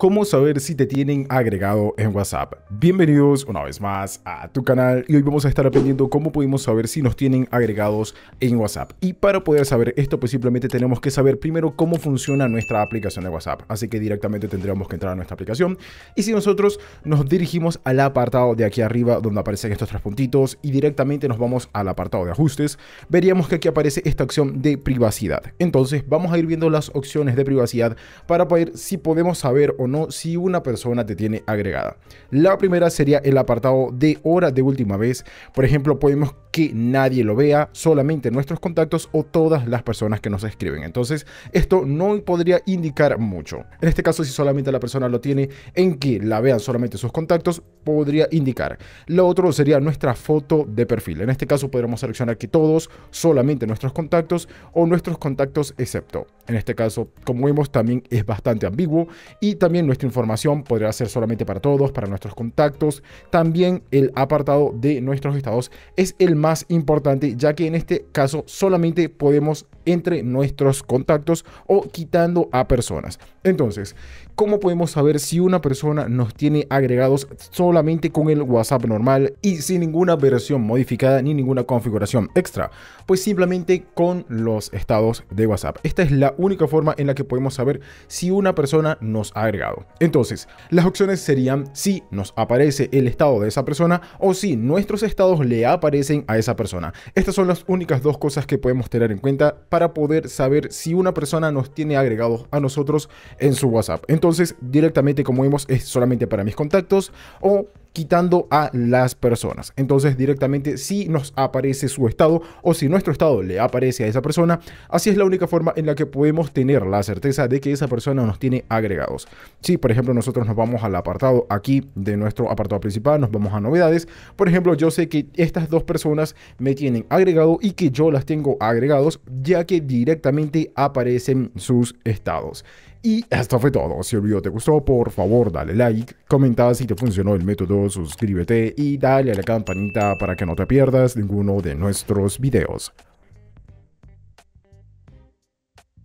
cómo saber si te tienen agregado en WhatsApp. Bienvenidos una vez más a tu canal y hoy vamos a estar aprendiendo cómo podemos saber si nos tienen agregados en WhatsApp. Y para poder saber esto, pues simplemente tenemos que saber primero cómo funciona nuestra aplicación de WhatsApp. Así que directamente tendríamos que entrar a nuestra aplicación. Y si nosotros nos dirigimos al apartado de aquí arriba donde aparecen estos tres puntitos y directamente nos vamos al apartado de ajustes, veríamos que aquí aparece esta opción de privacidad. Entonces vamos a ir viendo las opciones de privacidad para poder si podemos saber o no si una persona te tiene agregada. La primera sería el apartado de hora de última vez. Por ejemplo, podemos que nadie lo vea, solamente nuestros contactos o todas las personas que nos escriben. Entonces, esto no podría indicar mucho. En este caso, si solamente la persona lo tiene en que la vean solamente sus contactos, podría indicar. Lo otro sería nuestra foto de perfil. En este caso, podremos seleccionar que todos, solamente nuestros contactos o nuestros contactos excepto. En este caso, como vemos, también es bastante ambiguo y también nuestra información podría ser solamente para todos, para nuestros contactos. También el apartado de nuestros estados es el más importante, ya que en este caso solamente podemos entre nuestros contactos o quitando a personas. Entonces, ¿cómo podemos saber si una persona nos tiene agregados solamente con el WhatsApp normal y sin ninguna versión modificada ni ninguna configuración extra? Pues simplemente con los estados de WhatsApp. Esta es la única forma en la que podemos saber si una persona nos ha agregado. Entonces, las opciones serían si nos aparece el estado de esa persona o si nuestros estados le aparecen a esa persona. Estas son las únicas dos cosas que podemos tener en cuenta para para poder saber si una persona nos tiene agregados a nosotros en su WhatsApp. Entonces, directamente como vemos es solamente para mis contactos o quitando a las personas. Entonces directamente si nos aparece su estado o si nuestro estado le aparece a esa persona, así es la única forma en la que podemos tener la certeza de que esa persona nos tiene agregados. Si por ejemplo nosotros nos vamos al apartado aquí de nuestro apartado principal, nos vamos a novedades, por ejemplo yo sé que estas dos personas me tienen agregado y que yo las tengo agregados ya que directamente aparecen sus estados. Y esto fue todo. Si el video te gustó, por favor dale like, comenta si te funcionó el método, suscríbete y dale a la campanita para que no te pierdas ninguno de nuestros videos.